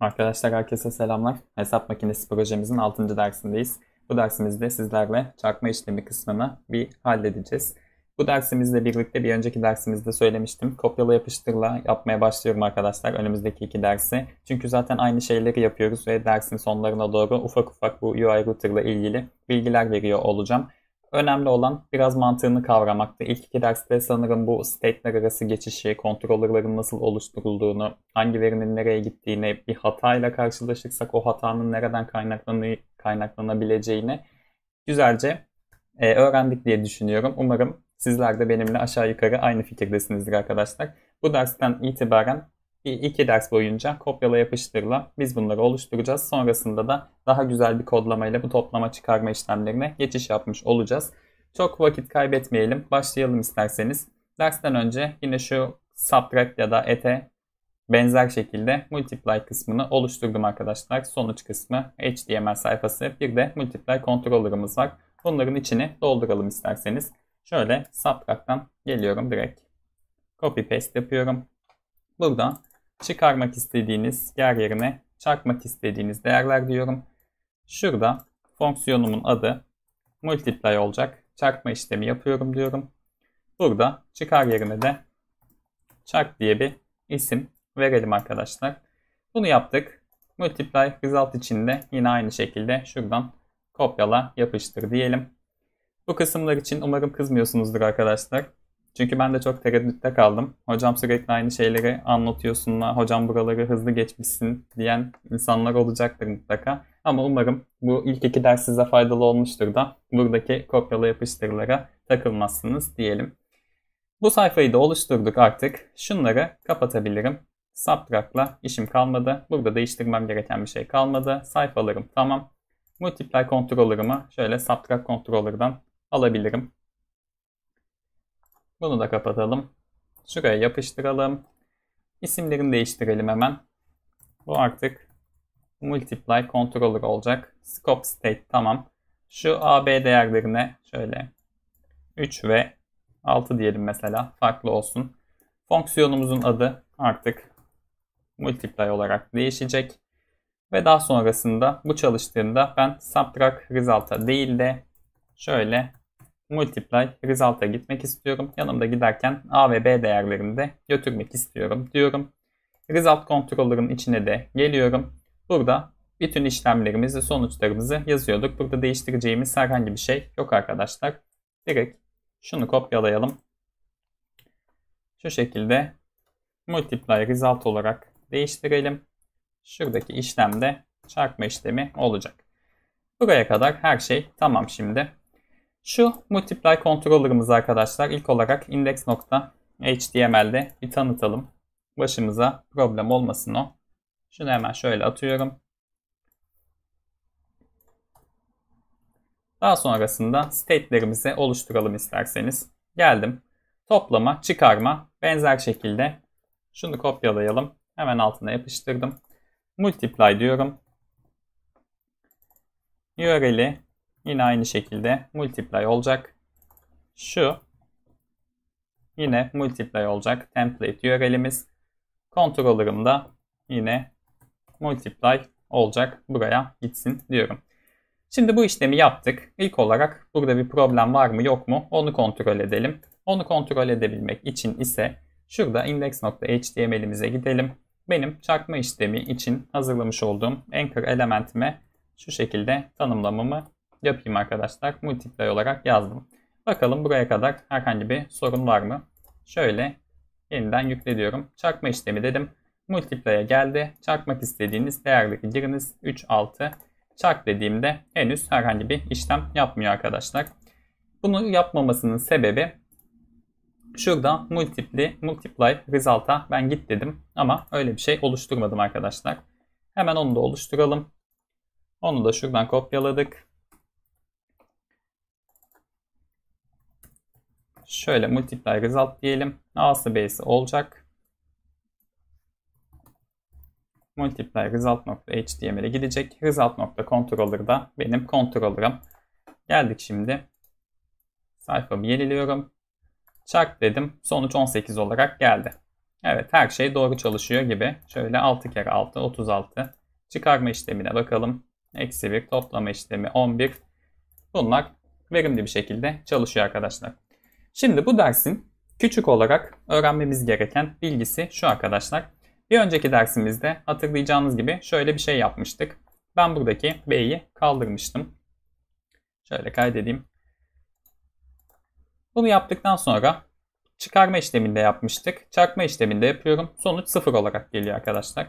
Arkadaşlar herkese selamlar. Hesap makinesi projemizin 6. dersindeyiz. Bu dersimizde sizlerle çarpma işlemi kısmını bir halledeceğiz. Bu dersimizle birlikte bir önceki dersimizde söylemiştim. Kopyala yapıştırla yapmaya başlıyorum arkadaşlar önümüzdeki iki dersi. Çünkü zaten aynı şeyleri yapıyoruz ve dersin sonlarına doğru ufak ufak bu UI router'la ilgili bilgiler veriyor olacağım. Önemli olan biraz mantığını kavramakta. İlk iki derste sanırım bu state'ler arası geçişi, kontrollerlerin nasıl oluşturulduğunu, hangi verinin nereye gittiğini, bir hatayla karşılaşırsak o hatanın nereden kaynaklanı, kaynaklanabileceğini güzelce e, öğrendik diye düşünüyorum. Umarım sizler de benimle aşağı yukarı aynı fikirdesinizdir arkadaşlar. Bu dersten itibaren iki ders boyunca kopyala yapıştırla biz bunları oluşturacağız. Sonrasında da daha güzel bir kodlamayla bu toplama çıkarma işlemlerine geçiş yapmış olacağız. Çok vakit kaybetmeyelim. Başlayalım isterseniz. Dersten önce yine şu subtract ya da ete benzer şekilde multiply kısmını oluşturdum arkadaşlar. Sonuç kısmı HTML sayfası bir de multiply controller'ımız var. Bunların içini dolduralım isterseniz. Şöyle subtract'tan geliyorum direkt. Copy paste yapıyorum. Burada çıkarmak istediğiniz yer yerine çarpmak istediğiniz değerler diyorum. Şurada fonksiyonumun adı multiply olacak. Çarpma işlemi yapıyorum diyorum. Burada çıkar yerine de çarp diye bir isim verelim arkadaşlar. Bunu yaptık. Multiply result içinde yine aynı şekilde şuradan kopyala yapıştır diyelim. Bu kısımlar için umarım kızmıyorsunuzdur arkadaşlar. Çünkü ben de çok tereddütte kaldım. Hocam sürekli aynı şeyleri anlatıyorsun da, hocam buraları hızlı geçmişsin diyen insanlar olacaktır mutlaka. Ama umarım bu ilk iki ders size faydalı olmuştur da buradaki kopyalı yapıştırılara takılmazsınız diyelim. Bu sayfayı da oluşturduk artık. Şunları kapatabilirim. Subtract'la işim kalmadı. Burada değiştirmem gereken bir şey kalmadı. Sayfalarım tamam. Multiply kontrollerimi şöyle subtract kontrollerden alabilirim. Bunu da kapatalım. Şuraya yapıştıralım. İsimlerini değiştirelim hemen. Bu artık multiply controller olacak. Scope state tamam. Şu AB değerlerine şöyle 3 ve 6 diyelim mesela farklı olsun. Fonksiyonumuzun adı artık multiply olarak değişecek. Ve daha sonrasında bu çalıştığında ben subtract result'a değil de şöyle multiply result'a gitmek istiyorum. Yanımda giderken a ve b değerlerini de götürmek istiyorum diyorum. Result controller'ın içine de geliyorum. Burada bütün işlemlerimizi, sonuçlarımızı yazıyorduk. Burada değiştireceğimiz herhangi bir şey yok arkadaşlar. Direkt şunu kopyalayalım. Şu şekilde multiply result olarak değiştirelim. Şuradaki işlemde çarpma işlemi olacak. Buraya kadar her şey tamam şimdi. Şu multiply controller'ımız arkadaşlar ilk olarak index.html'de bir tanıtalım. Başımıza problem olmasın o. Şunu hemen şöyle atıyorum. Daha sonrasında state'lerimizi oluşturalım isterseniz. Geldim. Toplama, çıkarma benzer şekilde şunu kopyalayalım. Hemen altına yapıştırdım. Multiply diyorum. URL'i Yine aynı şekilde multiply olacak. Şu yine multiply olacak template URL'imiz. Controller'ım da yine multiply olacak. Buraya gitsin diyorum. Şimdi bu işlemi yaptık. İlk olarak burada bir problem var mı yok mu onu kontrol edelim. Onu kontrol edebilmek için ise şurada index.html'imize gidelim. Benim çarpma işlemi için hazırlamış olduğum anchor elementime şu şekilde tanımlamamı yapayım arkadaşlar. Multiply olarak yazdım. Bakalım buraya kadar herhangi bir sorun var mı? Şöyle yeniden yükle diyorum. Çakma işlemi dedim. Multiplay'a geldi. Çakmak istediğiniz değerdeki giriniz 3, 6. Çarp dediğimde henüz herhangi bir işlem yapmıyor arkadaşlar. Bunu yapmamasının sebebi şurada multipli, multiply, result'a ben git dedim. Ama öyle bir şey oluşturmadım arkadaşlar. Hemen onu da oluşturalım. Onu da şuradan kopyaladık. Şöyle multiply result diyelim. A'sı B'si olacak. Multiply result nokta HTML'e gidecek. Result nokta controller da benim controller'ım. Geldik şimdi. Sayfamı yeniliyorum. Çak dedim. Sonuç 18 olarak geldi. Evet her şey doğru çalışıyor gibi. Şöyle 6 kere 6 36. Çıkarma işlemine bakalım. Eksi 1 toplama işlemi 11. Bunlar verimli bir şekilde çalışıyor arkadaşlar. Şimdi bu dersin küçük olarak öğrenmemiz gereken bilgisi şu arkadaşlar. Bir önceki dersimizde hatırlayacağınız gibi şöyle bir şey yapmıştık. Ben buradaki B'yi kaldırmıştım. Şöyle kaydedeyim. Bunu yaptıktan sonra çıkarma işleminde yapmıştık. Çarpma işleminde yapıyorum. Sonuç 0 olarak geliyor arkadaşlar.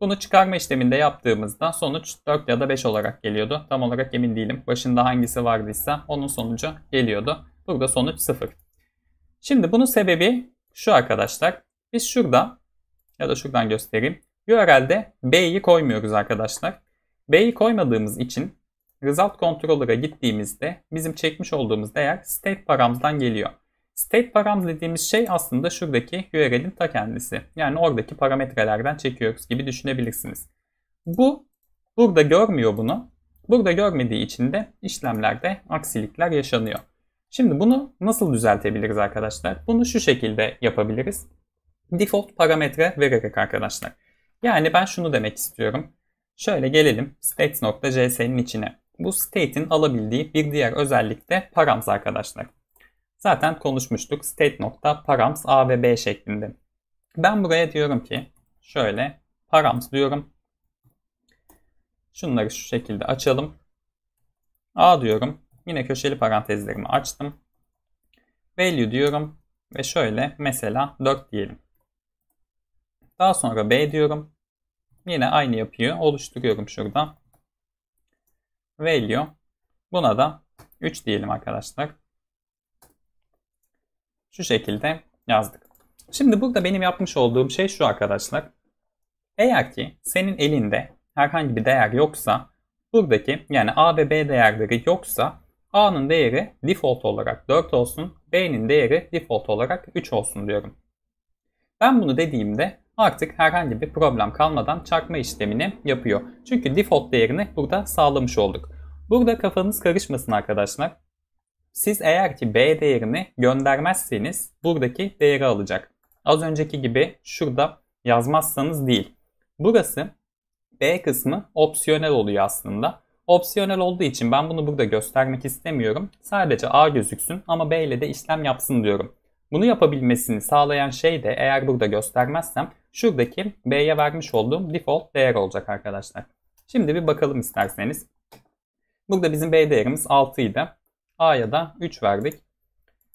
Bunu çıkarma işleminde yaptığımızda sonuç 4 ya da 5 olarak geliyordu. Tam olarak emin değilim. Başında hangisi vardıysa onun sonucu geliyordu. Burada sonuç 0. Şimdi bunun sebebi şu arkadaşlar. Biz şurada ya da şuradan göstereyim. URL'de B'yi koymuyoruz arkadaşlar. B'yi koymadığımız için result controller'a gittiğimizde bizim çekmiş olduğumuz değer state paramızdan geliyor. State param dediğimiz şey aslında şuradaki URL'in ta kendisi. Yani oradaki parametrelerden çekiyoruz gibi düşünebilirsiniz. Bu burada görmüyor bunu. Burada görmediği için de işlemlerde aksilikler yaşanıyor. Şimdi bunu nasıl düzeltebiliriz arkadaşlar? Bunu şu şekilde yapabiliriz. Default parametre vererek arkadaşlar. Yani ben şunu demek istiyorum. Şöyle gelelim states.js'nin içine. Bu state'in alabildiği bir diğer özellik de params arkadaşlar. Zaten konuşmuştuk state.params a ve b şeklinde. Ben buraya diyorum ki şöyle params diyorum. Şunları şu şekilde açalım. A diyorum. Yine köşeli parantezlerimi açtım. Value diyorum ve şöyle mesela 4 diyelim. Daha sonra B diyorum. Yine aynı yapıyı oluşturuyorum şurada. Value. Buna da 3 diyelim arkadaşlar. Şu şekilde yazdık. Şimdi burada benim yapmış olduğum şey şu arkadaşlar. Eğer ki senin elinde herhangi bir değer yoksa buradaki yani A ve B değerleri yoksa A'nın değeri default olarak 4 olsun, B'nin değeri default olarak 3 olsun diyorum. Ben bunu dediğimde artık herhangi bir problem kalmadan çarpma işlemini yapıyor. Çünkü default değerini burada sağlamış olduk. Burada kafanız karışmasın arkadaşlar. Siz eğer ki B değerini göndermezseniz buradaki değeri alacak. Az önceki gibi şurada yazmazsanız değil. Burası B kısmı opsiyonel oluyor aslında. Opsiyonel olduğu için ben bunu burada göstermek istemiyorum. Sadece A gözüksün ama B ile de işlem yapsın diyorum. Bunu yapabilmesini sağlayan şey de eğer burada göstermezsem şuradaki B'ye vermiş olduğum default değer olacak arkadaşlar. Şimdi bir bakalım isterseniz. Burada bizim B değerimiz 6 idi. A'ya da 3 verdik.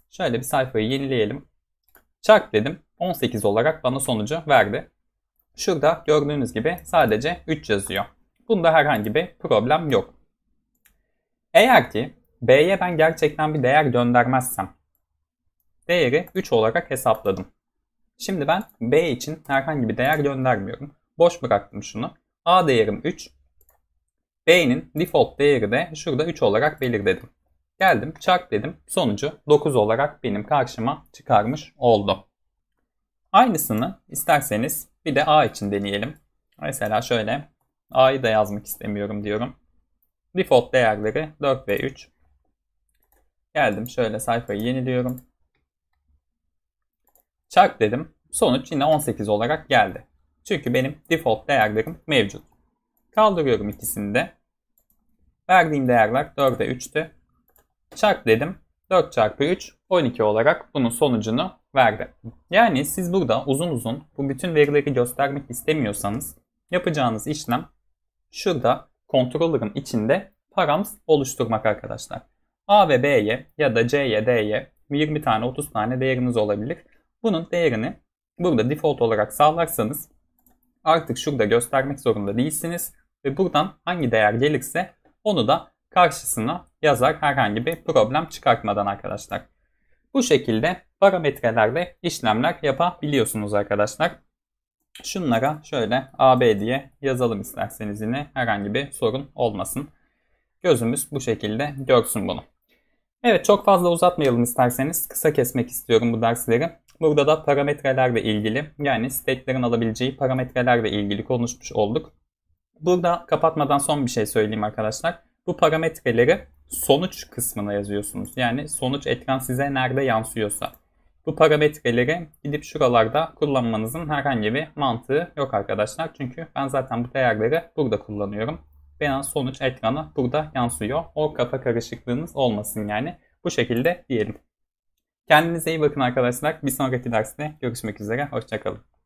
Şöyle bir sayfayı yenileyelim. Çarp dedim. 18 olarak bana sonucu verdi. Şurada gördüğünüz gibi sadece 3 yazıyor. Bunda herhangi bir problem yok. Eğer ki B'ye ben gerçekten bir değer göndermezsem değeri 3 olarak hesapladım. Şimdi ben B için herhangi bir değer göndermiyorum. Boş bıraktım şunu. A değerim 3. B'nin default değeri de şurada 3 olarak belirledim. Geldim çarp dedim. Sonucu 9 olarak benim karşıma çıkarmış oldu. Aynısını isterseniz bir de A için deneyelim. Mesela şöyle A'yı da yazmak istemiyorum diyorum. Default değerleri 4 ve 3. Geldim şöyle sayfayı yeniliyorum. Çarp dedim. Sonuç yine 18 olarak geldi. Çünkü benim default değerlerim mevcut. Kaldırıyorum ikisini de. Verdiğim değerler 4 ve 3'tü. Çarp dedim. 4 çarpı 3 12 olarak bunun sonucunu verdi. Yani siz burada uzun uzun bu bütün verileri göstermek istemiyorsanız yapacağınız işlem Şurada controller'ın içinde params oluşturmak arkadaşlar. A ve B'ye ya da C'ye D'ye 20 tane 30 tane değeriniz olabilir. Bunun değerini burada default olarak sağlarsanız artık şurada göstermek zorunda değilsiniz. Ve buradan hangi değer gelirse onu da karşısına yazar herhangi bir problem çıkartmadan arkadaşlar. Bu şekilde parametrelerde işlemler yapabiliyorsunuz arkadaşlar. Şunlara şöyle AB diye yazalım isterseniz yine herhangi bir sorun olmasın. Gözümüz bu şekilde görsün bunu. Evet çok fazla uzatmayalım isterseniz. Kısa kesmek istiyorum bu dersleri. Burada da parametrelerle ilgili yani steklerin alabileceği parametrelerle ilgili konuşmuş olduk. Burada kapatmadan son bir şey söyleyeyim arkadaşlar. Bu parametreleri sonuç kısmına yazıyorsunuz. Yani sonuç ekran size nerede yansıyorsa. Bu parametreleri gidip şuralarda kullanmanızın herhangi bir mantığı yok arkadaşlar. Çünkü ben zaten bu değerleri burada kullanıyorum. Beyaz sonuç ekrana burada yansıyor. O kafa karışıklığınız olmasın yani. Bu şekilde diyelim. Kendinize iyi bakın arkadaşlar. Bir sonraki derste görüşmek üzere. Hoşçakalın.